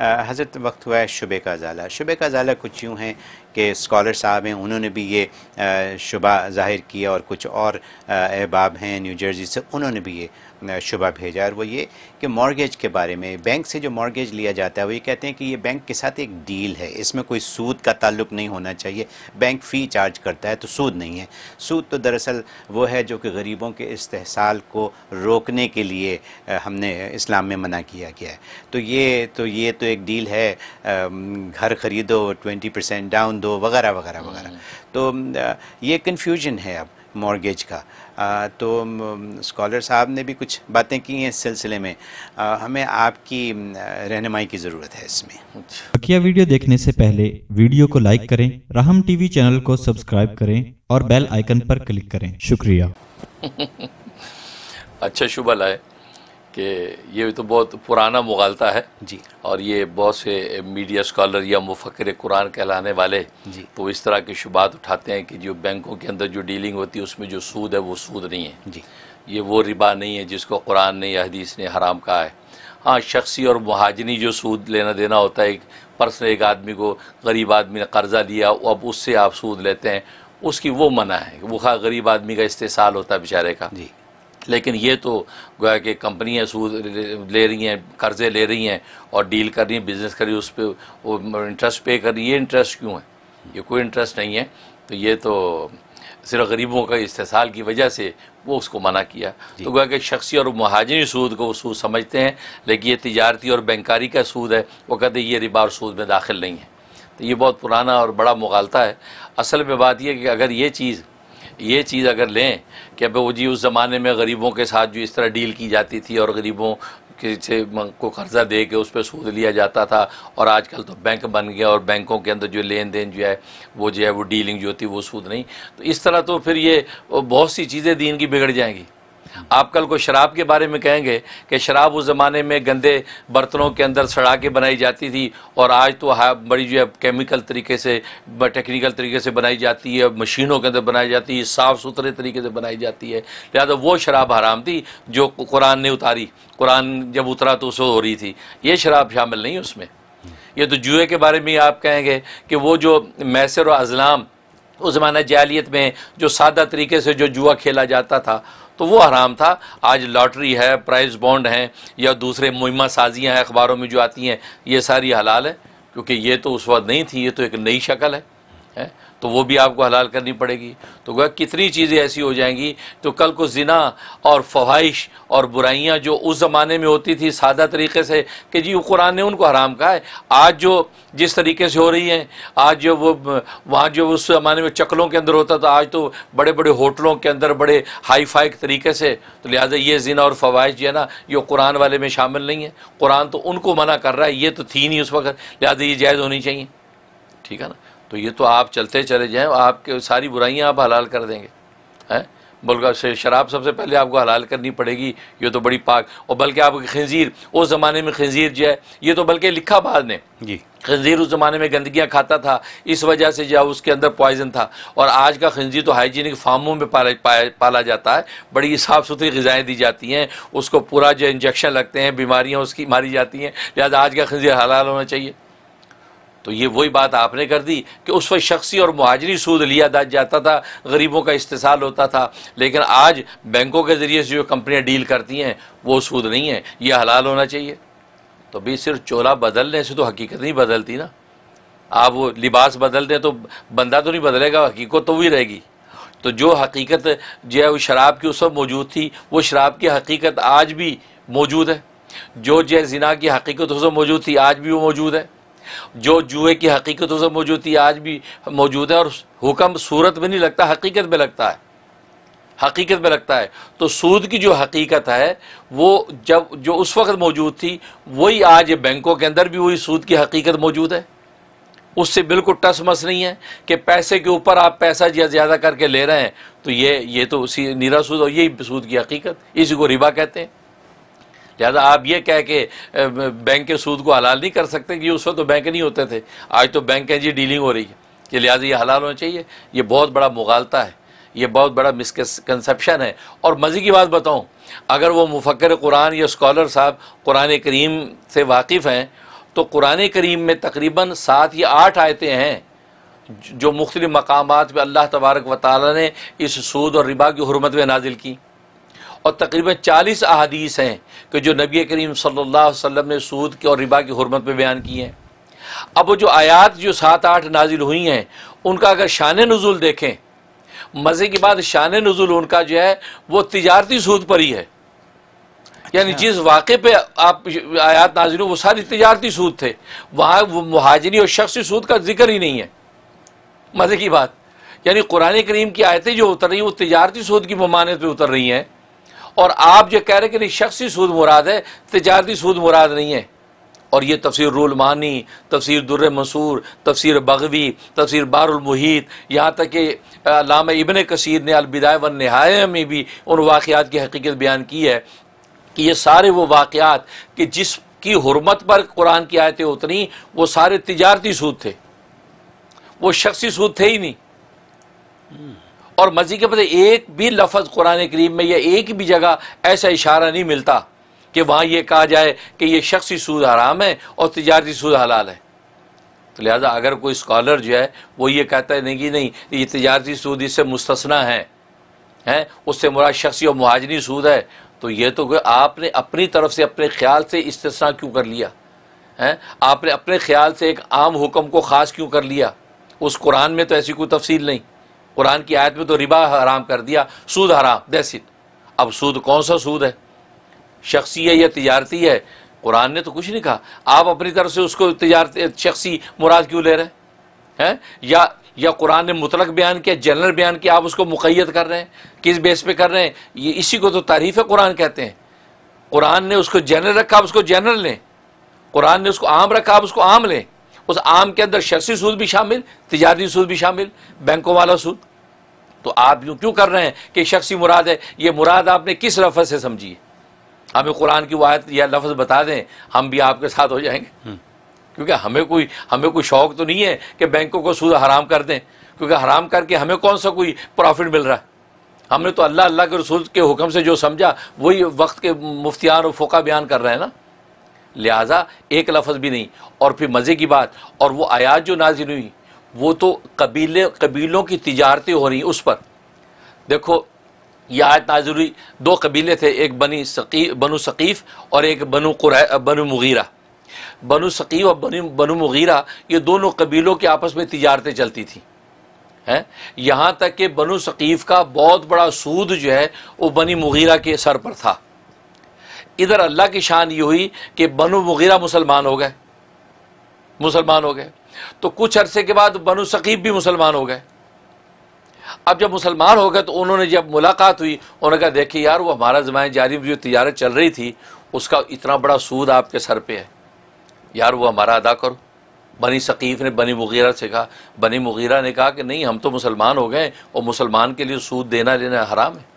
हज़रत वक्त हुआ है शुबे का ज़ाला शुबे का ज़ाला कुछ यूँ है के स्कॉलर साहब हैं उन्होंने भी ये शुबा जाहिर किया और कुछ और अहबाब हैं न्यू जर्सी से उन्होंने भी ये शुबा भेजा और वो ये कि मॉर्गेज के बारे में बैंक से जो मॉर्गेज लिया जाता है वो ये कहते हैं कि ये बैंक के साथ एक डील है इसमें कोई सूद का ताल्लुक नहीं होना चाहिए बैंक फ़ी चार्ज करता है तो सूद नहीं है सूद तो दरअसल वो है जो कि गरीबों के इस्तेसाल को रोकने के लिए हमने इस्लाम में मना किया गया है तो ये तो ये तो एक डील है घर ख़रीदो ट्वेंटी परसेंट डाउन दो वगैरह वगैरह हम्म। वगैरह तो ये कन्फ्यूजन है अब मॉर्गेज का आ, तो स्कॉलर साहब ने भी कुछ बातें की हैं इस सिलसिले में आ, हमें आपकी रहनुमाई की ज़रूरत है इसमें बकिया वीडियो देखने से पहले वीडियो को लाइक करें राहम टीवी चैनल को सब्सक्राइब करें और बेल आइकन पर क्लिक करें शुक्रिया अच्छा शुभ लाए कि ये तो बहुत पुराना मुगालता है जी और ये बहुत से मीडिया स्कॉलर या मुफक्र कुरान कहलाने वाले जी तो इस तरह के शुबात उठाते हैं कि जो बैंकों के अंदर जो डीलिंग होती है उसमें जो सूद है वो सूद नहीं है जी ये वो रिबा नहीं है जिसको कुरान ने या हदीस ने हराम कहा है हाँ शख्सी और महाजनी जो सूद लेना देना होता है एक पर्सनल एक आदमी को गरीब आदमी ने कर्ज़ा दिया अब उससे आप सूद लेते हैं उसकी वो मना है वो खा गरीब आदमी का इस्तेसाल होता है बेचारे का जी लेकिन ये तो गोया कि कंपनियाँ सूद ले रही हैं कर्ज़े ले रही हैं और डील कर रही हैं बिज़नेस कर रही उस पर इंटरेस्ट पे कर रही है ये इंटरेस्ट क्यों है ये कोई इंटरेस्ट नहीं है तो ये तो सिर्फ गरीबों का इस्तेसाल की वजह से वो उसको मना किया तो गोया कि शख्सी और महाजन सूद को सूद समझते हैं लेकिन ये तजारती और बैंकारी का सूद है वो कहते ये रिबार सूद में दाखिल नहीं है तो ये बहुत पुराना और बड़ा मुगालता है असल में बात यह कि अगर ये चीज़ ये चीज़ अगर लें कि अब वो जी उस ज़माने में गरीबों के साथ जो इस तरह डील की जाती थी और गरीबों किसी को कर्जा दे के उस पर सूद लिया जाता था और आजकल तो बैंक बन गया और बैंकों के अंदर जो लेन देन जो है वो जो है वो डीलिंग जो होती है वो सूद नहीं तो इस तरह तो फिर ये बहुत सी चीज़ें दीन की बिगड़ जाएंगी आप कल को शराब के बारे में कहेंगे कि शराब उस ज़माने में गंदे बर्तनों के अंदर सड़ा के बनाई जाती थी और आज तो हाँ बड़ी जो है केमिकल तरीके से टेक्निकल तरीके से बनाई जाती है मशीनों के अंदर बनाई जाती है साफ़ सुथरे तरीके से बनाई जाती है लिहाजा वो शराब हराम थी जो कुरान ने उतारी कुरान जब उतरा तो उसे हो रही थी ये शराब शामिल नहीं उसमें ये तो जुए के बारे में आप कहेंगे कि वो जो मैसर और अजलाम उस ज़माना जालियत में जो सादा तरीके से जो जुआ खेला जाता था तो वो हराम था आज लॉटरी है प्राइस बॉन्ड हैं या दूसरे मुहिमा साजियाँ हैं अखबारों में जो आती हैं ये सारी हलाल है क्योंकि ये तो उस वक्त नहीं थी ये तो एक नई शक्ल है है तो वो भी आपको हलाल करनी पड़ेगी तो गोया कितनी चीज़ें ऐसी हो जाएंगी तो कल को जिना और फवाइश और बुराइयाँ जो उस ज़माने में होती थी सादा तरीके से कि जी कुरान ने उनको हराम कहा है आज जो जिस तरीके से हो रही हैं आज जो वो वहाँ जो उस ज़माने में चकलों के अंदर होता था आज तो बड़े बड़े होटलों के अंदर बड़े हाई फाई तरीके से तो लिहाजा ये जिना और फवाइश जो है ना ये कुरान वाले में शामिल नहीं है कुरान तो उनको मना कर रहा है ये तो थी नहीं उस वक्त लिहाजा ये जायज़ होनी चाहिए ठीक है ना तो ये तो आप चलते चले जाएँ आपके सारी बुराइयाँ आप हलाल कर देंगे हैं बल्कि शराब सबसे पहले आपको हलाल करनी पड़ेगी ये तो बड़ी पाक और बल्कि आपकी खंजीर उस ज़माने में खंजीर जो है ये तो बल्कि लिखा बाद ने जी खंजीर उस ज़माने में गंदगियाँ खाता था इस वजह से जो उसके अंदर पॉइजन था और आज का खंजीर तो हाइजीनिक फार्मों में पाला पाला जाता है बड़ी साफ़ सुथरी गज़ाएँ दी जाती हैं उसको पूरा जो इंजेक्शन लगते हैं बीमारियाँ उसकी मारी जाती हैं लिहाजा आज का खंजीर हलाल होना चाहिए तो ये वही बात आपने कर दी कि उस वक्त शख्सी और महाजरी सूद लिया दा जाता था गरीबों का इस्तेसाल होता था लेकिन आज बैंकों के ज़रिए से जो कंपनियाँ डील करती हैं वो सूद नहीं है ये हलाल होना चाहिए तो भी सिर्फ चोला बदलने से तो हकीकत नहीं बदलती ना आप वो लिबास बदल दें तो बंदा तो नहीं बदलेगा हकीकत तो वही रहेगी तो जो हकीकत जो है वो शराब की उस वक्त मौजूद थी वो शराब की हकीकत आज भी मौजूद है जो जो जिना की हकीकत उस वक्त मौजूद थी आज भी वो मौजूद है जो जुए की हकीकतों से मौजूद थी आज भी मौजूद है और हुक्म सूरत में नहीं लगता हकीकत में लगता है हकीकत में लगता है तो सूद की जो हकीकत है वो जब जो उस वक्त मौजूद थी वही आज बैंकों के अंदर भी वही सूद की हकीकत मौजूद है उससे बिल्कुल टस मस नहीं है कि पैसे के ऊपर आप पैसा ज़्यादा करके ले रहे हैं तो ये ये तो उसी नीरा सूद और यही सूद की हकीकत इसी को रिबा कहते हैं लिहाजा आप ये कह के बैंक के सूद को हलाल नहीं कर सकते कि उस वक्त तो बैंक नहीं होते थे आज तो बैंक की जी डीलिंग हो रही है कि लिहाजा ये हलाल होना चाहिए ये बहुत बड़ा मुगालता है ये बहुत बड़ा मिसकनसप्शन है और मज़े की बात बताऊँ अगर वो मुफक्र कुरान या स्कॉलर साहब कुरान करीम से वाकिफ़ हैं तो कुरान करीम में तकरीबन सात या आठ आयतें हैं जो मुख्तलि मकाम पर अल्लाह तबारक व ताली ने इस सूद और रिबा की हरमत में नाजिल की और तकरीबन चालीस अहादीस हैं कि जो नबी करीम सल्ला अलैहि ने सूद के और रिबा की हरमत पर बयान की हैं अब वो जो आयात जो सात आठ नाजिल हुई हैं उनका अगर शान नज़ुल देखें मज़े के बाद शान नज़ुल उनका जो है वो तजारती सूद पर ही है यानी अच्छा। जिस वाक़े पर आप आयात नाजिल वो सारी तजारती सूद थे वहाँ वो महाजरी और शख्स सूद का जिक्र ही नहीं है मज़े की बात यानी कुरान करीम की आयतें जो उतर रही हैं वो तजारती सूद की ममानत पर उतर रही हैं और आप जो कह रहे कि नहीं शख्सी सूद मुराद है तजारती सूद मुराद नहीं है और ये तफसर रुलमानी तफसीर दुर्र मंसूर तफसर बगवी तफसर बारमुहीत यहाँ तक कि लाम इबन कसीर ने अलबिदाय व नहाय में भी उन वाक़ात की हकीकत बयान की है कि ये सारे वो वाक़ात कि जिसकी हरमत पर कुरान की आयतें उतनी वो सारे तजारती सूद थे वो शख्सी सूद थे ही नहीं हम्म। और मजीद के पता एक भी लफज कुरान करीम में या एक भी जगह ऐसा इशारा नहीं मिलता कि वहाँ ये कहा जाए कि यह शख्सी सूद हराम है और तजारती सूद हलाल है तो लिहाजा अगर कोई स्कॉलर जो है वो ये कहता है नहीं कि नहीं ये तजारती सूद इससे मुस्तना है हैं उससे मुरा शख्सी और महाजनी सूद है तो ये तो आपने अपनी तरफ से अपने ख्याल से इस्तना क्यों कर लिया है आपने अपने ख्याल से एक आम हुक्म को ख़ास क्यों कर लिया उस कुरान में तो ऐसी कोई तफसील नहीं कुरान की आयत में तो रिबा हराम कर दिया सूद हराम दैसिट अब सूद कौन सा सूद है शख्सी है या तजारती है कुरान ने तो कुछ नहीं कहा आप अपनी तरफ से उसको तजारत शख्सी मुराद क्यों ले रहे हैं या या कुरान ने मुतलक बयान किया जनरल बयान किया आप उसको मुकैद कर रहे हैं किस बेस पे कर रहे हैं ये इसी को तो तारीफ है कुरान कहते हैं कुरान ने उसको जनरल रखा आप उसको जनरल लें कुरान ने उसको आम रखा आप उसको आम लें उस आम के अंदर शख्सी सूद भी शामिल तजारती सूद भी शामिल बैंकों वाला सूद तो आप यूँ क्यों कर रहे हैं कि शख्सी मुराद है ये मुराद आपने किस लफ्ज़ से समझी है हमें कुरान की वायत या लफ्ज़ बता दें हम भी आपके साथ हो जाएंगे हम्म। क्योंकि हमें कोई हमें कोई शौक तो नहीं है कि बैंकों को सूद हराम कर दें क्योंकि हराम करके हमें कौन सा कोई प्रॉफिट मिल रहा है हमने तो अल्लाह अल्लाह के रसूल के हुक्म से जो समझा वही वक्त के मुफ्तियान और फोका बयान कर रहे हैं ना लिहाजा एक लफज भी नहीं और फिर मज़े की बात और वो आयात जो नाजिल हुई वो तो कबीले कबीलों की तजारतें हो रही उस पर देखो यह आयत नाजिल हुई दो कबीले थे एक बनी सकी बनु सकीफ़ और एक बनु कुरा बनु मुगीरा बनु सकीफ़ और बनु बनु मुगीरा ये दोनों कबीलों के आपस में तजारतें चलती थी हैं यहाँ तक कि बनु सकीफ़ का बहुत बड़ा सूद जो है वो बनी मुगीरा के सर पर था इधर अल्लाह की शान ये हुई कि बनु मुगीरा मुसलमान हो गए मुसलमान हो गए तो कुछ अरसे के बाद बनु सकीब भी मुसलमान हो गए अब जब मुसलमान हो गए तो उन्होंने जब मुलाकात हुई उन्होंने कहा देखिए यार वो हमारा जमाए जारी जो तजारत चल रही थी उसका इतना बड़ा सूद आपके सर पर है यार वो हमारा अदा करो बनी सकीफ़ ने बनी मुगीरा से कहा बनी मुगीरा ने कहा कि नहीं हम तो मुसलमान हो गए और मुसलमान के लिए सूद देना लेना हराम है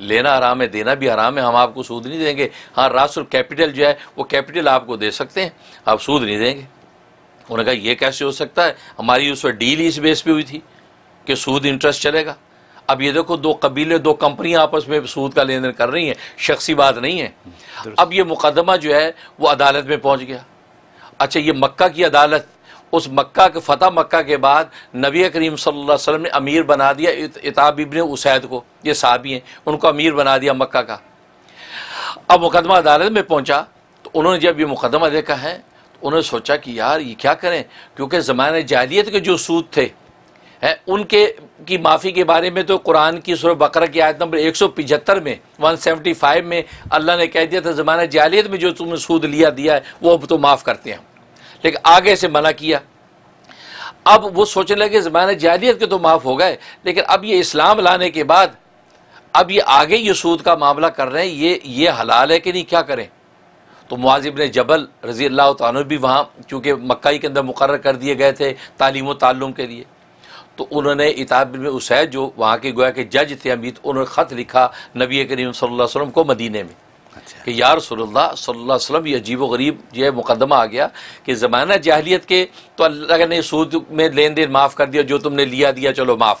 लेना आराम है देना भी आराम है हम आपको सूद नहीं देंगे हाँ रासुल कैपिटल जो है वो कैपिटल आपको दे सकते हैं आप सूद नहीं देंगे उन्होंने कहा यह कैसे हो सकता है हमारी उस पर डील इस बेस पे हुई थी कि सूद इंटरेस्ट चलेगा अब ये देखो दो कबीले दो कंपनियां आपस में सूद का लेन देन कर रही हैं शख्सी बात नहीं है अब ये मुकदमा जो है वो अदालत में पहुँच गया अच्छा ये मक्का की अदालत उस मक्का के फतह मक्का के बाद नबी करीम सल्लल्लाहु अलैहि वसल्लम ने अमीर बना दिया इताब इबन उसैद को ये साहबी हैं उनको अमीर बना दिया मक्का का अब मुकदमा अदालत में पहुंचा तो उन्होंने जब ये मुकदमा देखा है तो उन्होंने सोचा कि यार ये क्या करें क्योंकि ज़माने जाहिलियत के जो सूद थे हैं उनके की माफ़ी के बारे में तो कुरान की सुर बकर की आयत नंबर एक सौ पिचहत्तर में वन सेवेंटी फाइव में अल्लाह ने कह दिया था ज़माने जालियत में जो तुमने सूद लिया दिया है वो अब तो माफ़ करते हैं लेकिन आगे से मना किया अब वो सोचने लगे ज़माने जाहिलियत के तो माफ़ हो गए लेकिन अब ये इस्लाम लाने के बाद अब ये आगे ये सूद का मामला कर रहे हैं ये ये हलाल है कि नहीं क्या करें तो मुआजिब ने जबल रज़ी अल्लाह तन भी वहाँ चूँकि मक्काई के अंदर मुकर कर दिए गए थे तालीम तल्लुम के लिए तो उन्होंने इताब में उसैद जो वहाँ के गोया के जज थे अमीत उन्होंने ख़त लिखा नबी करीम सल्लल्लाहु अलैहि वसल्लम को मदीने में अच्छा। कि यार रसोल्ला सल्ला वसलम ये अजीब गरीब यह मुकदमा आ गया कि ज़माना जाहलीत के तो अल्लाह ने सूद में लेन देन माफ़ कर दिया जो तुमने लिया दिया चलो माफ़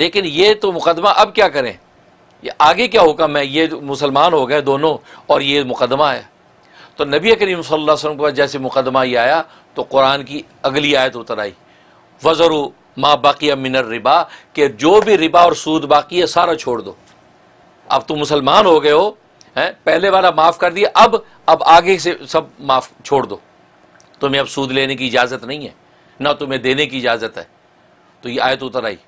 लेकिन ये तो मुकदमा अब क्या करें ये आगे क्या हुक्म है ये मुसलमान हो गए दोनों और ये मुकदमा है तो नबी करीम सल्लल्लाहु अलैहि वसल्लम के पास जैसे मुकदमा ये आया तो कुरान की अगली आयत उतर आई वज़रू माँ बाकी मिनर रिबा के जो भी रिबा और सूद बाकी है सारा छोड़ दो अब तुम मुसलमान हो गए हो है पहले वाला माफ़ कर दिया अब अब आगे से सब माफ़ छोड़ दो तुम्हें अब सूद लेने की इजाज़त नहीं है ना तुम्हें देने की इजाज़त है तो ये आयत उतर आई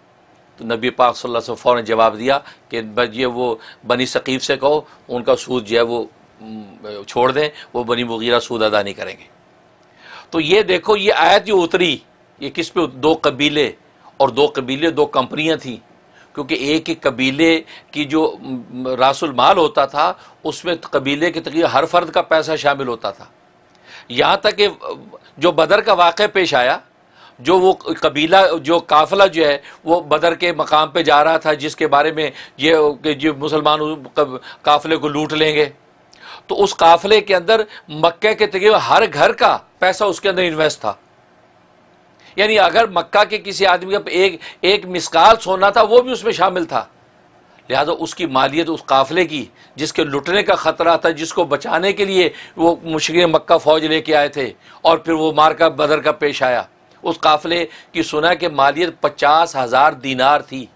तो नबी पाक सल्लल्लाहु अलैहि वसल्लम फ़ौरन जवाब दिया कि ये वो बनी सकीफ़ से कहो उनका सूद जो है वो छोड़ दें वो बनी मुगीरा सूद अदा नहीं करेंगे तो ये देखो ये आयत ये उतरी ये किस पे दो कबीले और दो कबीले दो कंपनियाँ थीं क्योंकि एक ही कबीले की जो रासुल माल होता था उसमें कबीले के तकरीबन हर फर्द का पैसा शामिल होता था यहाँ तक कि जो बदर का वाक़ पेश आया जो वो कबीला जो काफिला जो है वो बदर के मकाम पे जा रहा था जिसके बारे में ये कि जो मुसलमान काफिले को लूट लेंगे तो उस काफिले के अंदर मक्के के तकरीबन हर घर का पैसा उसके अंदर इन्वेस्ट था यानी अगर मक्का के किसी आदमी का एक एक मिसकाल सोना था वो भी उसमें शामिल था लिहाजा उसकी मालियत उस काफिले की जिसके लुटने का ख़तरा था जिसको बचाने के लिए वो मुश्किल मक्का फ़ौज लेके आए थे और फिर वो मार का बदर का पेश आया उस काफिले की सुना कि मालियत पचास हज़ार दीनार थी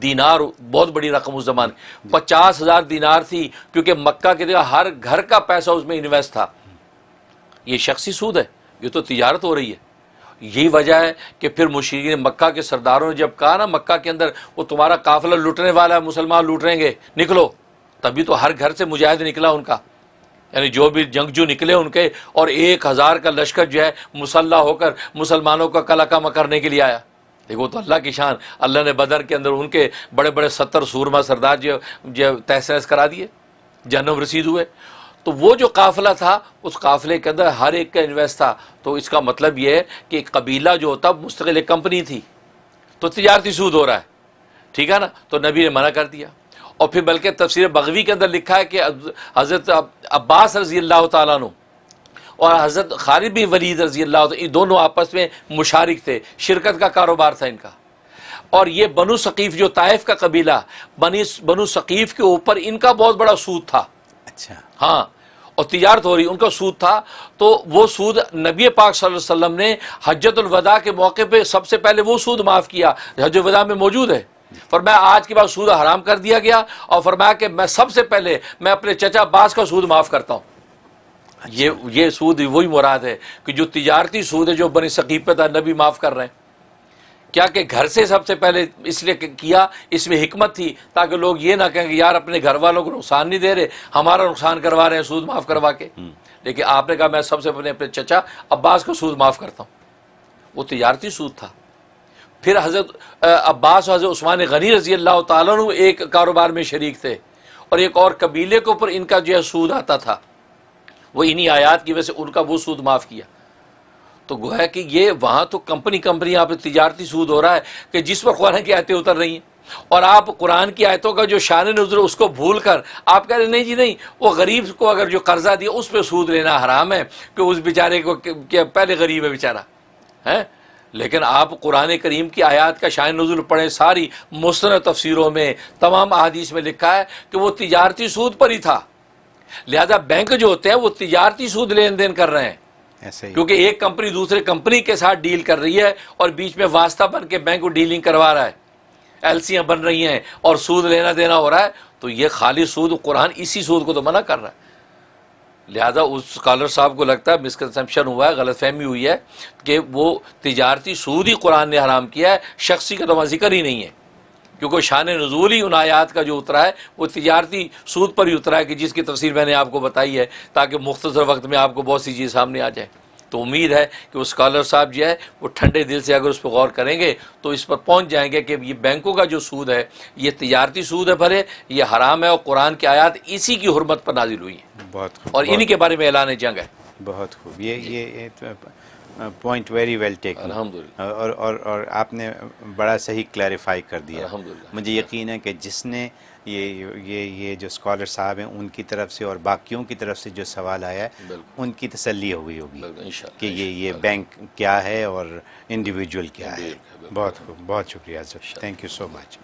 दीनार बहुत बड़ी रकम उस जमाने पचास हज़ार दीनार थी क्योंकि मक्का के हर घर का पैसा उसमें इन्वेस्ट था ये शख्सी सूद है ये तो तजारत हो रही है यही वजह है कि फिर मुशीन मक्का के सरदारों ने जब कहा ना मक्का के अंदर वो तुम्हारा काफिला लुटने वाला है मुसलमान रहेंगे निकलो तभी तो हर घर से मुजाहिद निकला उनका यानी जो भी जंगजू निकले उनके और एक हज़ार का लश्कर जो है मुसल्ला होकर मुसलमानों का कलाकामा करने के लिए आया देखो तो अल्लाह की शान अल्लाह ने बदर के अंदर उनके बड़े बड़े सत्तर सूरमा सरदार जो जो तहस करा दिए जन्म रसीद हुए तो वो जो काफिला था उस काफिले के अंदर हर एक का इन्वेस्ट था तो इसका मतलब ये है कि कबीला जो होता मुस्तकिल कंपनी थी तो तजारती सूद हो रहा है ठीक है ना तो नबी ने मना कर दिया और फिर बल्कि तफसर बगवी के अंदर लिखा है कि हज़रत अब्बास रजी अल्लाह तु और हज़रत खालिद बिन वलीद रजी अल्लाह इन दोनों आपस में मुशारक थे शिरकत का कारोबार था इनका और ये बनु सकीफ़ जो ताइफ का कबीला बनी बनु सकीफ़ के ऊपर इनका बहुत बड़ा सूद था अच्छा हाँ और तजारत तो हो रही उनका सूद था तो वो सूद नबी पाक वसल्लम ने हजतुलवदा के मौके पर सबसे पहले वो सूद माफ़ किया हजतुलवदा में मौजूद है फरमाया आज के बाद सूद हराम कर दिया गया और फरमाया कि मैं सबसे पहले मैं अपने चचा बास का सूद माफ़ करता हूँ अच्छा। ये ये सूद वही मुराद है कि जो तजारती सूद है जो बनी सकीफत नबी माफ़ कर रहे हैं क्या कि घर से सबसे पहले इसलिए किया इसमें हिकमत थी ताकि लोग ये ना कहें कि यार अपने घर वालों को नुकसान नहीं दे रहे हमारा नुकसान करवा रहे हैं सूद माफ़ करवा के हम्म। लेकिन आपने कहा मैं सबसे पहले अपने चचा अब्बास को सूद माफ़ करता हूँ वो तजारती सूद था फिर हज़रत अब्बास और हज़रत उस्मान गनी रजी अल्लाह तु एक कारोबार में शरीक थे और एक और कबीले के ऊपर इनका जो है सूद आता था वो इन्हीं आयात की वजह से उनका वो सूद माफ़ किया तो गोया कि ये वहाँ तो कंपनी कंपनी यहाँ पर तजारती सूद हो रहा है कि जिस पर कुरान की आयतें उतर रही हैं और आप कुरान की आयतों का जो शान नजर उसको भूल कर आप कह रहे नहीं जी नहीं वो गरीब को अगर जो कर्जा दिया उस पर सूद लेना हराम है कि उस बेचारे को पहले गरीब है बेचारा है लेकिन आप कुरान करीम की आयात का शान नजुल पढ़े सारी मुस्न तफसरों में तमाम अदीस में लिखा है कि वो तजारती सूद पर ही था लिहाजा बैंक जो होते हैं वो तजारती सूद लेन देन कर रहे हैं ऐसे ही क्योंकि एक कंपनी दूसरे कंपनी के साथ डील कर रही है और बीच में वास्ता बन के बैंक को डीलिंग करवा रहा है एलसीयाँ बन रही हैं और सूद लेना देना हो रहा है तो ये खाली सूद कुरान इसी सूद को तो मना कर रहा है लिहाजा उस स्कॉलर साहब को लगता है मिसकनसम्पशन हुआ है गलत फहमी हुई है कि वो तजारती सूद ही कुरान ने हराम किया है शख्सी का तो जिक्र ही नहीं है क्योंकि शान नजूल ही उन आयात का जो उतरा है वो तजारती सूद पर ही उतरा है कि जिसकी तफसीर मैंने आपको बताई है ताकि मुख्तर वक्त में आपको बहुत सी चीज़ सामने आ जाए तो उम्मीद है कि वो स्कॉलर साहब जो है वो ठंडे दिल से अगर उस पर गौर करेंगे तो इस पर पहुंच जाएंगे कि ये बैंकों का जो सूद है ये तजारती सूद है भरे ये हराम है और कुरान की आयात इसी की हरमत पर नाजिल हुई है बहुत और इन्हीं के बारे में ऐलान जंग है बहुत खूब ये ये, ये तो पॉइंट वेरी वेल टेक और और और आपने बड़ा सही क्लैरिफाई कर दिया मुझे यकीन है कि जिसने ये ये ये जो स्कॉलर साहब हैं उनकी तरफ से और बाकियों की तरफ से जो सवाल आया है उनकी तसली हुई होगी कि ये ये बैंक क्या है और इंडिविजुअल क्या है बहुत बहुत शुक्रिया sir thank you so much